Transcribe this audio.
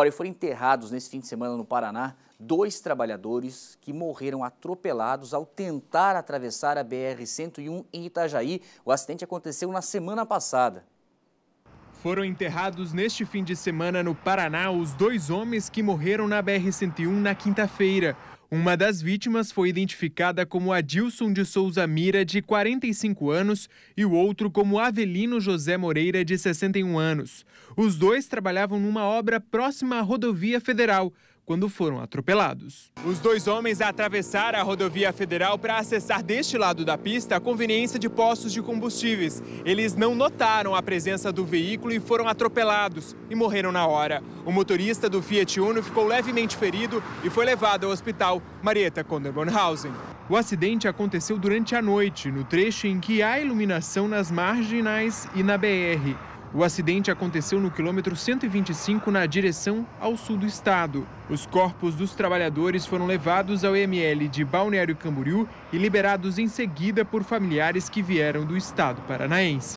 Olha, foram enterrados nesse fim de semana no Paraná dois trabalhadores que morreram atropelados ao tentar atravessar a BR-101 em Itajaí. O acidente aconteceu na semana passada. Foram enterrados neste fim de semana no Paraná os dois homens que morreram na BR-101 na quinta-feira. Uma das vítimas foi identificada como Adilson de Souza Mira, de 45 anos, e o outro como Avelino José Moreira, de 61 anos. Os dois trabalhavam numa obra próxima à rodovia federal, quando foram atropelados. Os dois homens atravessaram a rodovia federal para acessar deste lado da pista a conveniência de postos de combustíveis. Eles não notaram a presença do veículo e foram atropelados e morreram na hora. O motorista do Fiat Uno ficou levemente ferido e foi levado ao hospital Marieta Konderbornhausen. O acidente aconteceu durante a noite, no trecho em que há iluminação nas marginais e na BR. O acidente aconteceu no quilômetro 125 na direção ao sul do estado. Os corpos dos trabalhadores foram levados ao ML de Balneário Camboriú e liberados em seguida por familiares que vieram do estado paranaense.